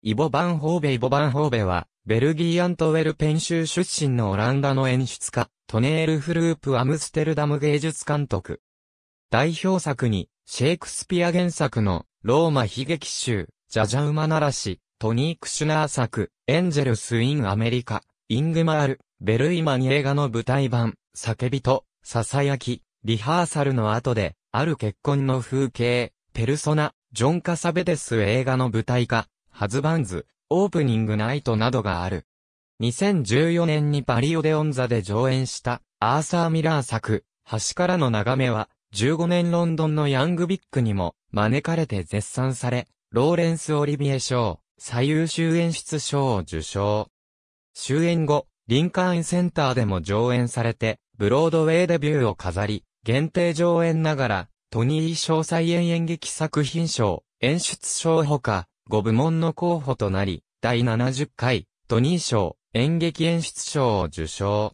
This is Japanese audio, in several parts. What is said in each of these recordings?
イボ・バンホーベイボ・バンホーベは、ベルギー・アントウェルペン州出身のオランダの演出家、トネール・フループ・アムステルダム芸術監督。代表作に、シェイクスピア原作の、ローマ悲劇集、ジャジャウマならし、トニー・クシュナー作、エンジェルス・イン・アメリカ、イングマール、ベルイマに映画の舞台版、叫びと、囁き、リハーサルの後で、ある結婚の風景、ペルソナ、ジョン・カサベデス映画の舞台化、ハズバンズ、オープニングナイトなどがある。2014年にパリオデオンザで上演した、アーサー・ミラー作、橋からの眺めは、15年ロンドンのヤングビッグにも、招かれて絶賛され、ローレンス・オリビエ賞、最優秀演出賞を受賞。終演後、リンカーンセンターでも上演されて、ブロードウェイデビューを飾り、限定上演ながら、トニー賞再演演劇作品賞、演出賞ほか、5部門の候補となり、第70回、トニー賞、演劇演出賞を受賞。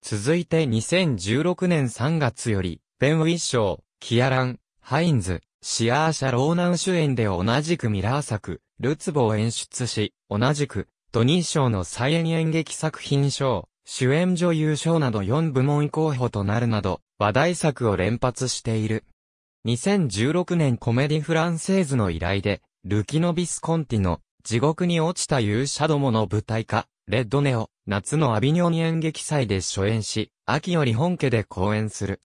続いて2016年3月より、ペンウィッショー、キアラン、ハインズ、シアーシャ・ローナン主演で同じくミラー作、ルツボを演出し、同じく、トニー賞の再演演劇作品賞、主演女優賞など4部門候補となるなど、話題作を連発している。2016年コメディフランセーズの依頼で、ルキノビスコンティの地獄に落ちた勇者どもの舞台化、レッドネオ、夏のアビニョン演劇祭で初演し、秋より本家で公演する。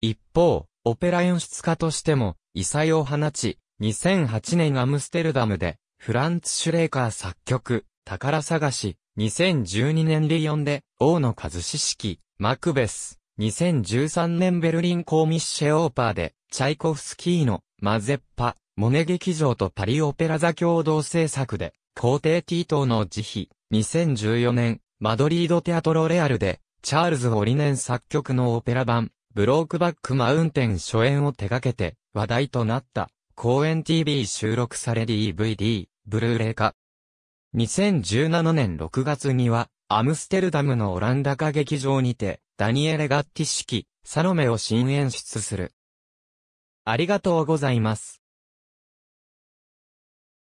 一方、オペラ演出家としても、異彩を放ち、2008年アムステルダムで、フランツ・シュレーカー作曲、宝探し、2012年リヨンで、王の数志式、マクベス、2013年ベルリンコーミッシェオーパーで、チャイコフスキーの、マゼッパ、モネ劇場とパリオペラ座共同制作で、皇帝ティートの慈悲、2014年、マドリードテアトロレアルで、チャールズ・オリネン作曲のオペラ版、ブロークバック・マウンテン初演を手掛けて、話題となった、公演 TV 収録され DVD、ブルーレイ化。2017年6月には、アムステルダムのオランダ歌劇場にて、ダニエレ・ガッティ式、サロメを新演出する。ありがとうございます。